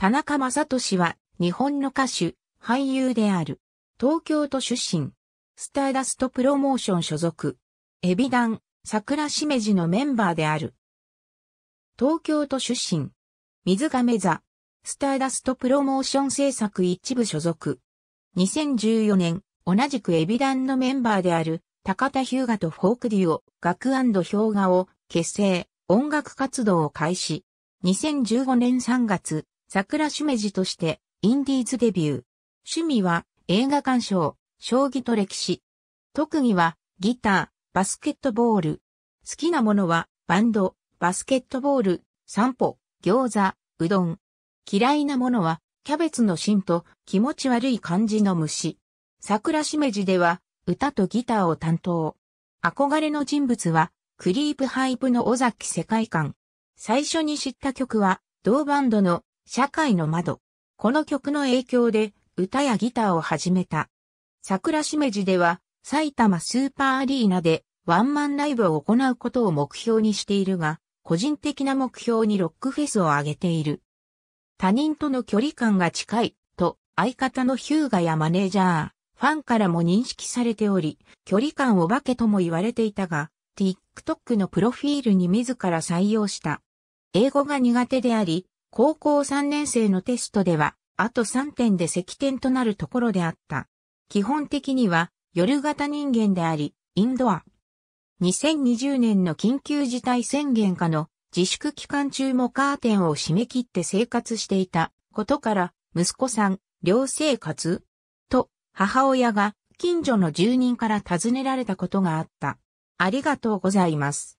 田中正俊は日本の歌手、俳優である。東京都出身。スターダストプロモーション所属。エビダン、桜しめじのメンバーである。東京都出身。水亀座。スターダストプロモーション制作一部所属。2014年、同じくエビダンのメンバーである、高田ヒューガとフォークデュオ、楽氷河を結成、音楽活動を開始。2015年3月、桜しめじとしてインディーズデビュー。趣味は映画鑑賞、将棋と歴史。特技はギター、バスケットボール。好きなものはバンド、バスケットボール、散歩、餃子、うどん。嫌いなものはキャベツの芯と気持ち悪い感じの虫。桜しめじでは歌とギターを担当。憧れの人物はクリープハイプの尾崎世界観。最初に知った曲は同バンドの社会の窓。この曲の影響で歌やギターを始めた。桜しめじでは埼玉スーパーアリーナでワンマンライブを行うことを目標にしているが、個人的な目標にロックフェスを挙げている。他人との距離感が近いと相方のヒューガやマネージャー、ファンからも認識されており、距離感お化けとも言われていたが、TikTok のプロフィールに自ら採用した。英語が苦手であり、高校3年生のテストでは、あと3点で積点となるところであった。基本的には、夜型人間であり、インドア。2020年の緊急事態宣言下の自粛期間中もカーテンを閉め切って生活していたことから、息子さん、寮生活と、母親が近所の住人から尋ねられたことがあった。ありがとうございます。